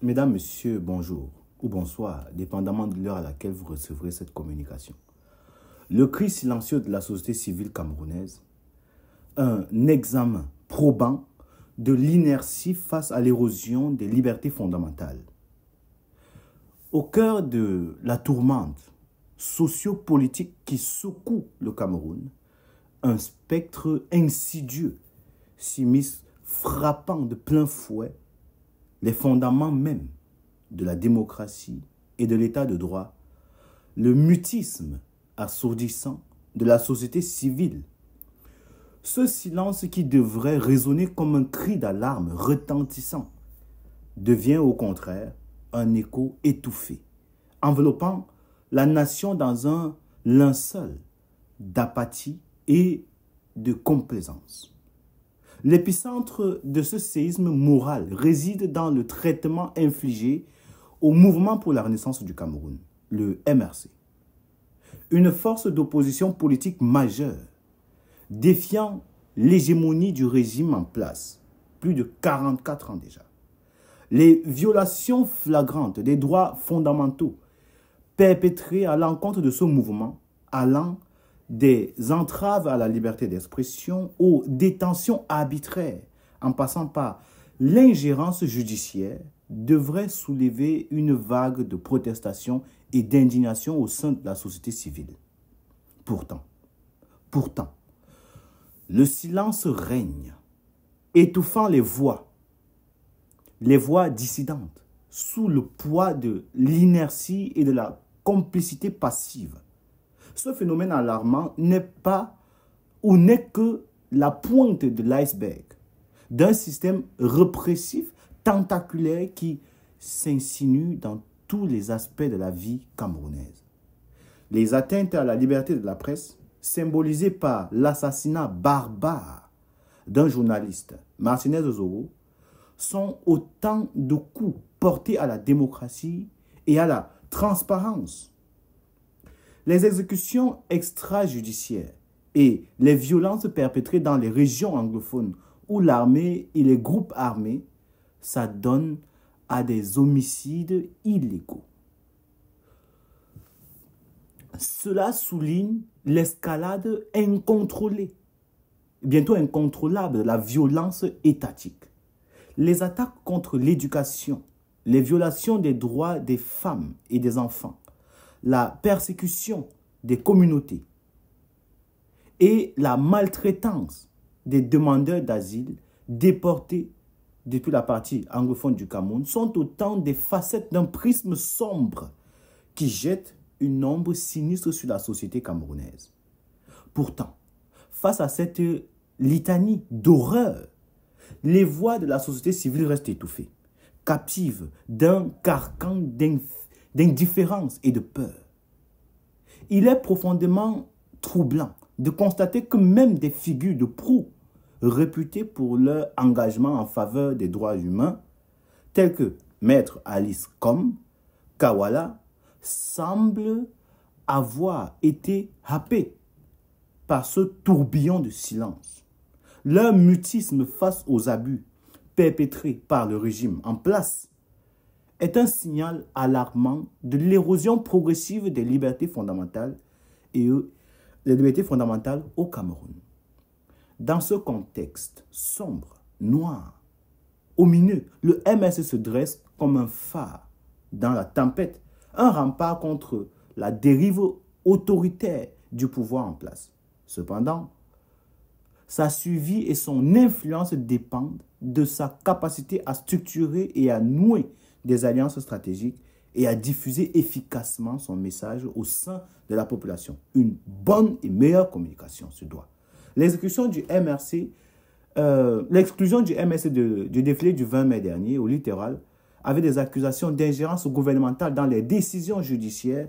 Mesdames, Messieurs, bonjour ou bonsoir, dépendamment de l'heure à laquelle vous recevrez cette communication. Le cri silencieux de la société civile camerounaise, un examen probant de l'inertie face à l'érosion des libertés fondamentales. Au cœur de la tourmente sociopolitique qui secoue le Cameroun, un spectre insidieux s'immisce frappant de plein fouet les fondements mêmes de la démocratie et de l'état de droit, le mutisme assourdissant de la société civile. Ce silence qui devrait résonner comme un cri d'alarme retentissant devient au contraire un écho étouffé, enveloppant la nation dans un linceul d'apathie et de complaisance. L'épicentre de ce séisme moral réside dans le traitement infligé au mouvement pour la renaissance du Cameroun, le MRC. Une force d'opposition politique majeure, défiant l'hégémonie du régime en place, plus de 44 ans déjà. Les violations flagrantes des droits fondamentaux perpétrées à l'encontre de ce mouvement allant des entraves à la liberté d'expression aux détentions arbitraires, en passant par l'ingérence judiciaire, devraient soulever une vague de protestation et d'indignation au sein de la société civile. Pourtant, pourtant, le silence règne, étouffant les voix, les voix dissidentes, sous le poids de l'inertie et de la complicité passive ce phénomène alarmant n'est pas ou n'est que la pointe de l'iceberg d'un système répressif tentaculaire qui s'insinue dans tous les aspects de la vie camerounaise. Les atteintes à la liberté de la presse, symbolisées par l'assassinat barbare d'un journaliste, Martinez Ozoro, sont autant de coups portés à la démocratie et à la transparence les exécutions extrajudiciaires et les violences perpétrées dans les régions anglophones où l'armée et les groupes armés s'adonnent à des homicides illégaux. Cela souligne l'escalade incontrôlée, bientôt incontrôlable, de la violence étatique. Les attaques contre l'éducation, les violations des droits des femmes et des enfants, la persécution des communautés et la maltraitance des demandeurs d'asile déportés depuis la partie anglophone du Cameroun sont autant des facettes d'un prisme sombre qui jette une ombre sinistre sur la société camerounaise. Pourtant, face à cette litanie d'horreur, les voix de la société civile restent étouffées, captives d'un carcan d'infini d'indifférence et de peur. Il est profondément troublant de constater que même des figures de proue réputées pour leur engagement en faveur des droits humains, telles que Maître Alice Combe, Kawala, semblent avoir été happées par ce tourbillon de silence. Leur mutisme face aux abus perpétrés par le régime en place est un signal alarmant de l'érosion progressive des libertés fondamentales et euh, des libertés fondamentales au Cameroun. Dans ce contexte sombre, noir, omineux, le MS se dresse comme un phare dans la tempête, un rempart contre la dérive autoritaire du pouvoir en place. Cependant, sa survie et son influence dépendent de sa capacité à structurer et à nouer des alliances stratégiques et à diffuser efficacement son message au sein de la population. Une bonne et meilleure communication se doit. L'exécution du MRC, euh, l'exclusion du MRC du défilé du 20 mai dernier au littoral, avec des accusations d'ingérence gouvernementale dans les décisions judiciaires,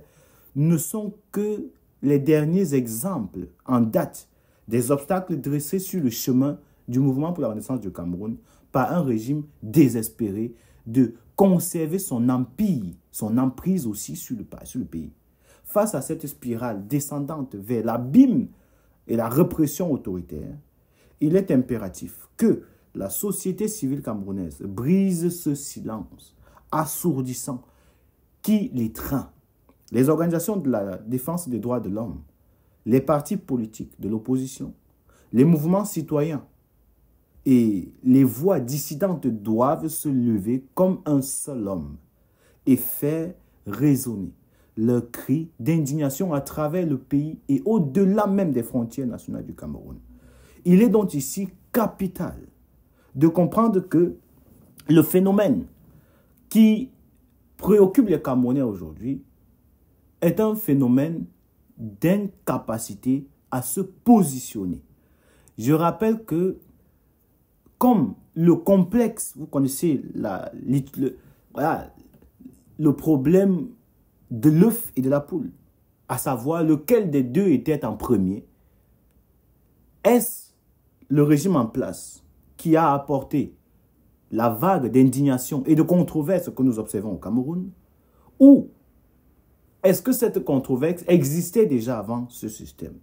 ne sont que les derniers exemples en date des obstacles dressés sur le chemin du mouvement pour la renaissance du Cameroun par un régime désespéré de conserver son empire, son emprise aussi sur le, sur le pays. Face à cette spirale descendante vers l'abîme et la répression autoritaire, il est impératif que la société civile camerounaise brise ce silence assourdissant qui les l'étreint. Les organisations de la défense des droits de l'homme, les partis politiques de l'opposition, les mouvements citoyens et les voix dissidentes doivent se lever comme un seul homme et faire résonner leur cri d'indignation à travers le pays et au-delà même des frontières nationales du Cameroun. Il est donc ici capital de comprendre que le phénomène qui préoccupe les Camerounais aujourd'hui est un phénomène d'incapacité à se positionner. Je rappelle que comme le complexe, vous connaissez le, le problème de l'œuf et de la poule, à savoir lequel des deux était en premier. Est-ce le régime en place qui a apporté la vague d'indignation et de controverse que nous observons au Cameroun Ou est-ce que cette controverse existait déjà avant ce système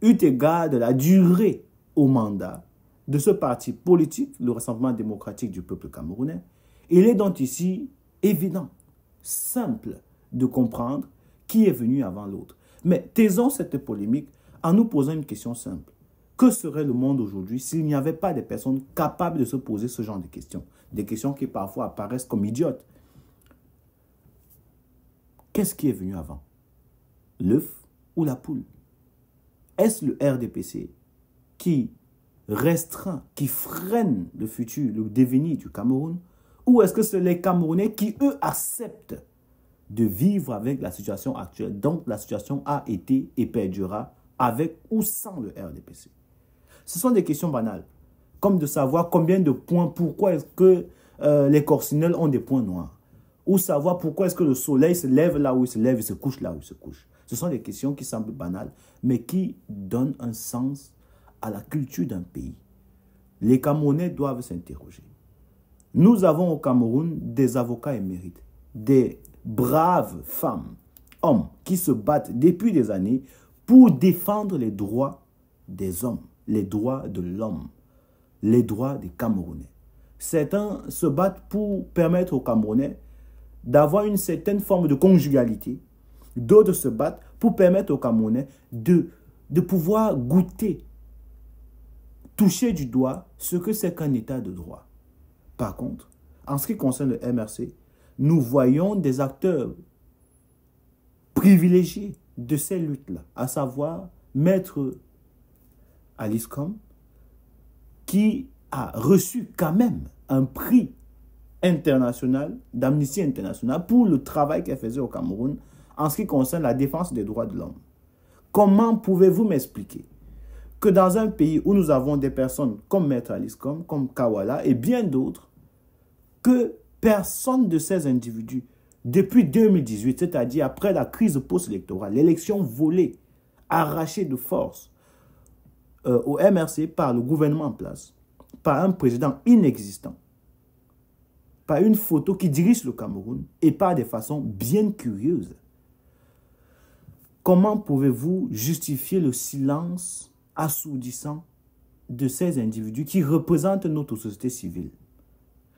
Eu égard de la durée au mandat de ce parti politique, le Rassemblement démocratique du peuple camerounais, il est donc ici évident, simple de comprendre qui est venu avant l'autre. Mais taisons cette polémique en nous posant une question simple. Que serait le monde aujourd'hui s'il n'y avait pas des personnes capables de se poser ce genre de questions Des questions qui parfois apparaissent comme idiotes. Qu'est-ce qui est venu avant L'œuf ou la poule Est-ce le RDPC qui restreint qui freine le futur, le devenir du Cameroun Ou est-ce que c'est les Camerounais qui, eux, acceptent de vivre avec la situation actuelle Donc la situation a été et perdura avec ou sans le RDPC. Ce sont des questions banales, comme de savoir combien de points, pourquoi est-ce que euh, les corsinelles ont des points noirs, ou savoir pourquoi est-ce que le soleil se lève là où il se lève et se couche là où il se couche. Ce sont des questions qui semblent banales, mais qui donnent un sens à la culture d'un pays, les Camerounais doivent s'interroger. Nous avons au Cameroun des avocats émérites, des braves femmes, hommes qui se battent depuis des années pour défendre les droits des hommes, les droits de l'homme, les droits des Camerounais. Certains se battent pour permettre aux Camerounais d'avoir une certaine forme de conjugalité. D'autres se battent pour permettre aux Camerounais de, de pouvoir goûter toucher du doigt ce que c'est qu'un état de droit. Par contre, en ce qui concerne le MRC, nous voyons des acteurs privilégiés de ces luttes-là, à savoir Maître Alice Com, qui a reçu quand même un prix international d'amnistie internationale, pour le travail qu'elle faisait au Cameroun en ce qui concerne la défense des droits de l'homme. Comment pouvez-vous m'expliquer que dans un pays où nous avons des personnes comme Maître Aliscom, comme Kawala et bien d'autres, que personne de ces individus, depuis 2018, c'est-à-dire après la crise post-électorale, l'élection volée, arrachée de force euh, au MRC par le gouvernement en place, par un président inexistant, par une photo qui dirige le Cameroun et par des façons bien curieuses. Comment pouvez-vous justifier le silence assourdissant de ces individus qui représentent notre société civile.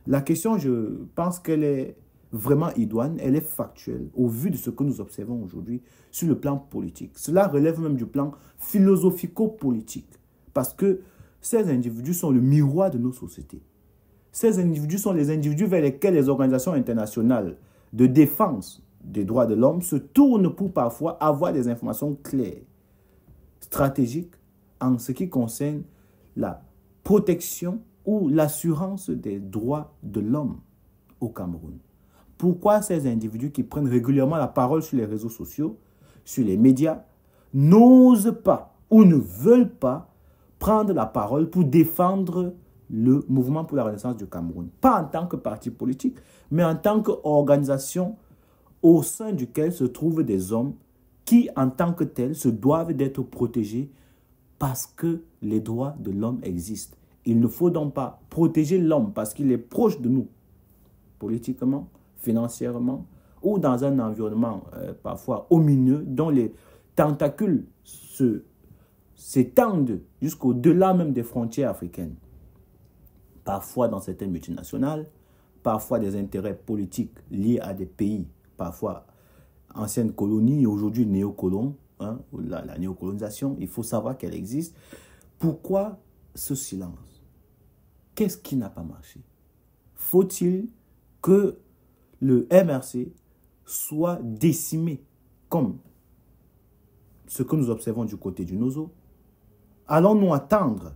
La question, je pense qu'elle est vraiment idoine, elle est factuelle au vu de ce que nous observons aujourd'hui sur le plan politique. Cela relève même du plan philosophico-politique parce que ces individus sont le miroir de nos sociétés. Ces individus sont les individus vers lesquels les organisations internationales de défense des droits de l'homme se tournent pour parfois avoir des informations claires, stratégiques, en ce qui concerne la protection ou l'assurance des droits de l'homme au Cameroun. Pourquoi ces individus qui prennent régulièrement la parole sur les réseaux sociaux, sur les médias, n'osent pas ou ne veulent pas prendre la parole pour défendre le mouvement pour la renaissance du Cameroun. Pas en tant que parti politique, mais en tant qu'organisation au sein duquel se trouvent des hommes qui, en tant que tels, se doivent d'être protégés parce que les droits de l'homme existent. Il ne faut donc pas protéger l'homme parce qu'il est proche de nous, politiquement, financièrement, ou dans un environnement euh, parfois omineux dont les tentacules se s'étendent jusqu'au-delà même des frontières africaines. Parfois dans certaines multinationales, parfois des intérêts politiques liés à des pays, parfois anciennes colonies aujourd'hui néocolons, Hein, la, la néocolonisation, il faut savoir qu'elle existe. Pourquoi ce silence Qu'est-ce qui n'a pas marché Faut-il que le MRC soit décimé comme ce que nous observons du côté du noso Allons-nous attendre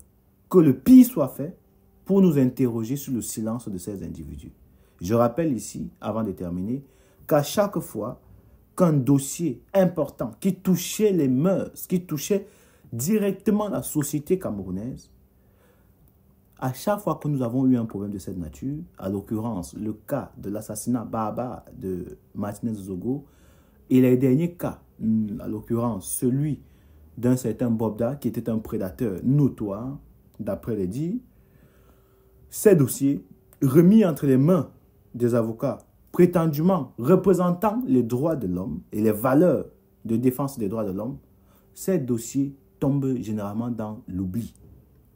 que le pire soit fait pour nous interroger sur le silence de ces individus Je rappelle ici, avant de terminer, qu'à chaque fois qu'un dossier important qui touchait les mœurs, qui touchait directement la société camerounaise, à chaque fois que nous avons eu un problème de cette nature, à l'occurrence le cas de l'assassinat baba de Martinez Zogo et les derniers cas, à l'occurrence celui d'un certain Bobda qui était un prédateur notoire, d'après les dires, ces dossiers remis entre les mains des avocats prétendument représentant les droits de l'homme et les valeurs de défense des droits de l'homme, ces dossiers tombent généralement dans l'oubli.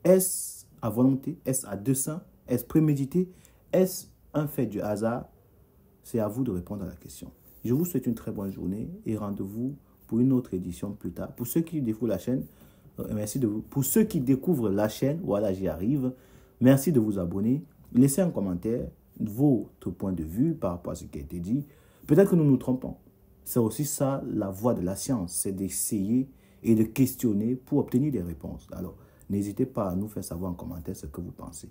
Est-ce à volonté Est-ce à dessein Est-ce prémédité Est-ce un fait du hasard C'est à vous de répondre à la question. Je vous souhaite une très bonne journée et rendez-vous pour une autre édition plus tard. Pour ceux qui découvrent la chaîne, euh, merci de vous. Pour ceux qui découvrent la chaîne, voilà, j'y arrive. Merci de vous abonner. Laissez un commentaire votre point de vue par rapport à ce qui a été dit, peut-être que nous nous trompons. C'est aussi ça la voie de la science, c'est d'essayer et de questionner pour obtenir des réponses. Alors, n'hésitez pas à nous faire savoir en commentaire ce que vous pensez.